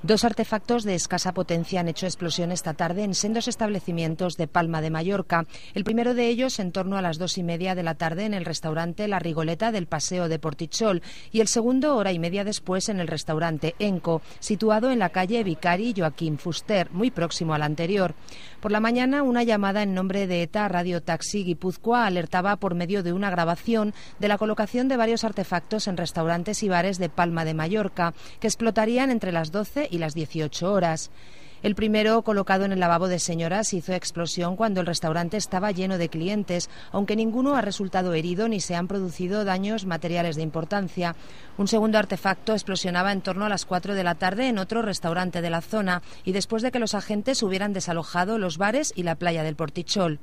Dos artefactos de escasa potencia han hecho explosión esta tarde en sendos establecimientos de Palma de Mallorca. El primero de ellos en torno a las dos y media de la tarde en el restaurante La Rigoleta del Paseo de Portichol y el segundo hora y media después en el restaurante Enco, situado en la calle Vicari Joaquín Fuster, muy próximo al anterior. Por la mañana, una llamada en nombre de ETA Radio Taxi Guipúzcoa alertaba por medio de una grabación de la colocación de varios artefactos en restaurantes y bares de Palma de Mallorca que explotarían entre las 12 y las 18 horas. El primero, colocado en el lavabo de señoras, hizo explosión cuando el restaurante estaba lleno de clientes, aunque ninguno ha resultado herido ni se han producido daños materiales de importancia. Un segundo artefacto explosionaba en torno a las 4 de la tarde en otro restaurante de la zona y después de que los agentes hubieran desalojado los bares y la playa del Portichol.